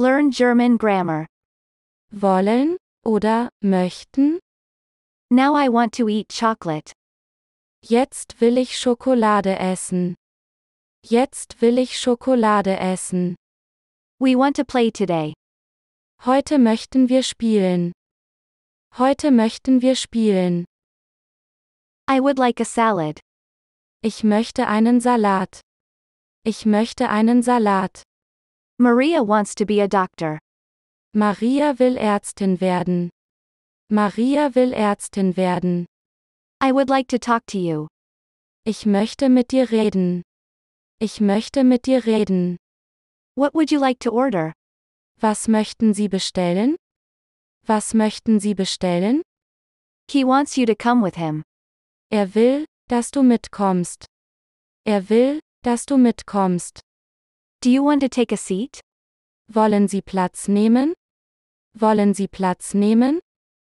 Learn German grammar. Wollen oder möchten? Now I want to eat chocolate. Jetzt will ich Schokolade essen. Jetzt will ich Schokolade essen. We want to play today. Heute möchten wir spielen. Heute möchten wir spielen. I would like a salad. Ich möchte einen Salat. Ich möchte einen Salat. Maria wants to be a doctor. Maria will Ärztin werden. Maria will Ärztin werden. I would like to talk to you. Ich möchte mit dir reden. Ich möchte mit dir reden. What would you like to order? Was möchten Sie bestellen? Was möchten Sie bestellen? He wants you to come with him. Er will, dass du mitkommst. Er will, dass du mitkommst. Do you want to take a seat? Wollen Sie Platz nehmen? Wollen Sie Platz nehmen?